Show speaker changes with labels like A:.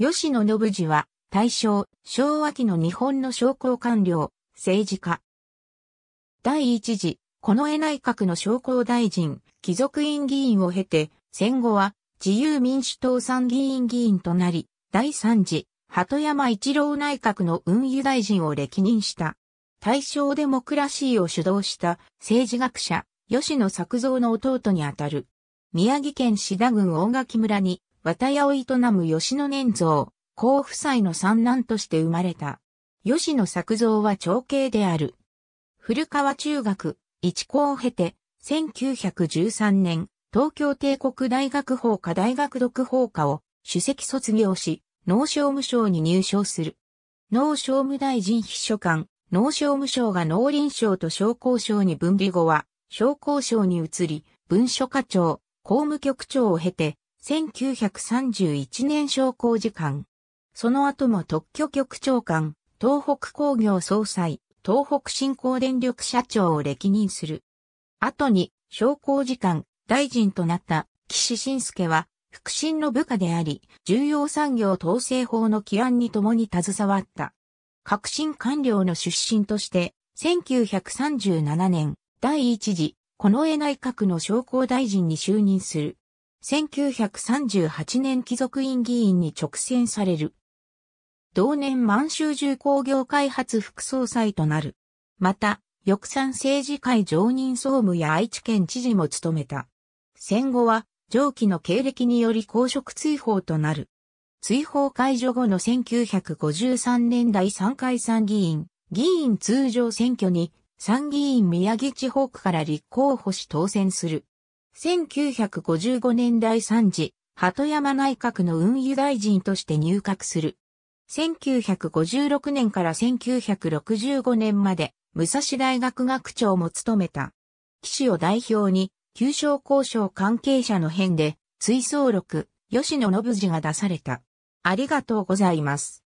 A: 吉野信次は、大正、昭和期の日本の商工官僚、政治家。第一次、近衛内閣の商工大臣、貴族院議員を経て、戦後は、自由民主党参議院議員となり、第三次、鳩山一郎内閣の運輸大臣を歴任した。大正デモクラシーを主導した政治学者、吉野作造の弟にあたる。宮城県志田郡大垣村に綿屋を営む吉野年蔵、甲夫妻の三男として生まれた。吉野作造は長兄である。古川中学、一校を経て、1913年、東京帝国大学法科大学読法科を主席卒業し、農商務省に入省する。農商務大臣秘書官、農商務省が農林省と商工省に分離後は、商工省に移り、文書課長、公務局長を経て、1931年商工時官。その後も特許局長官、東北工業総裁、東北振興電力社長を歴任する。後に、商工時官、大臣となった岸信介は、副審の部下であり、重要産業統制法の起案に共に携わった。革新官僚の出身として、1937年、第一次、近衛内閣の商工大臣に就任する。1938年貴族院議員に直選される。同年満州重工業開発副総裁となる。また、翼賛政治会常任総務や愛知県知事も務めた。戦後は、上記の経歴により公職追放となる。追放解除後の1953年第3回参議院、議員通常選挙に参議院宮城地方区から立候補し当選する。1955年第3次、鳩山内閣の運輸大臣として入閣する。1956年から1965年まで、武蔵大学学長も務めた。騎士を代表に、旧商交渉関係者の編で、追想録、吉野信次が出された。ありがとうございます。